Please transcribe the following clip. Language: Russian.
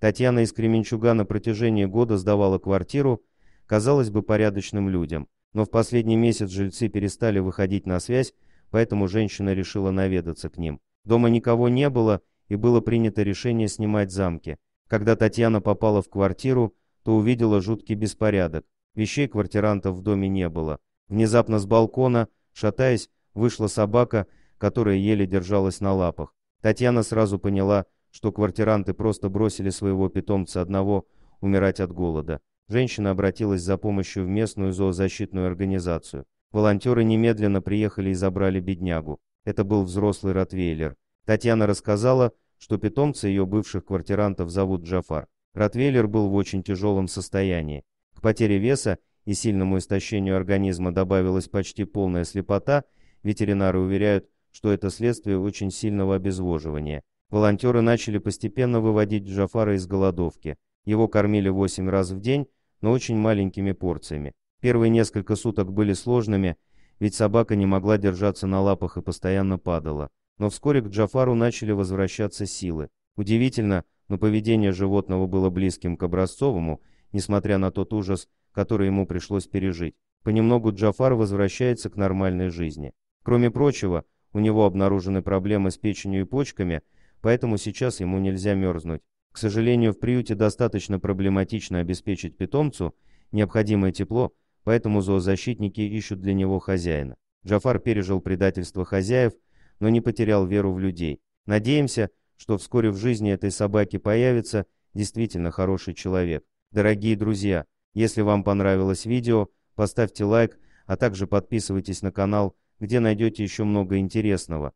Татьяна из Кременчуга на протяжении года сдавала квартиру, казалось бы, порядочным людям, но в последний месяц жильцы перестали выходить на связь, поэтому женщина решила наведаться к ним. Дома никого не было, и было принято решение снимать замки. Когда Татьяна попала в квартиру, то увидела жуткий беспорядок. Вещей квартирантов в доме не было. Внезапно с балкона, шатаясь, вышла собака, которая еле держалась на лапах. Татьяна сразу поняла, что квартиранты просто бросили своего питомца одного умирать от голода. Женщина обратилась за помощью в местную зоозащитную организацию. Волонтеры немедленно приехали и забрали беднягу. Это был взрослый ротвейлер. Татьяна рассказала, что питомца ее бывших квартирантов зовут Джафар. Ротвейлер был в очень тяжелом состоянии. К потере веса и сильному истощению организма добавилась почти полная слепота, ветеринары уверяют, что это следствие очень сильного обезвоживания волонтеры начали постепенно выводить Джафара из голодовки. Его кормили 8 раз в день, но очень маленькими порциями. Первые несколько суток были сложными, ведь собака не могла держаться на лапах и постоянно падала. Но вскоре к Джафару начали возвращаться силы. Удивительно, но поведение животного было близким к образцовому, несмотря на тот ужас, который ему пришлось пережить. Понемногу Джафар возвращается к нормальной жизни. Кроме прочего, у него обнаружены проблемы с печенью и почками – поэтому сейчас ему нельзя мерзнуть. К сожалению, в приюте достаточно проблематично обеспечить питомцу необходимое тепло, поэтому зоозащитники ищут для него хозяина. Джафар пережил предательство хозяев, но не потерял веру в людей. Надеемся, что вскоре в жизни этой собаки появится действительно хороший человек. Дорогие друзья, если вам понравилось видео, поставьте лайк, а также подписывайтесь на канал, где найдете еще много интересного.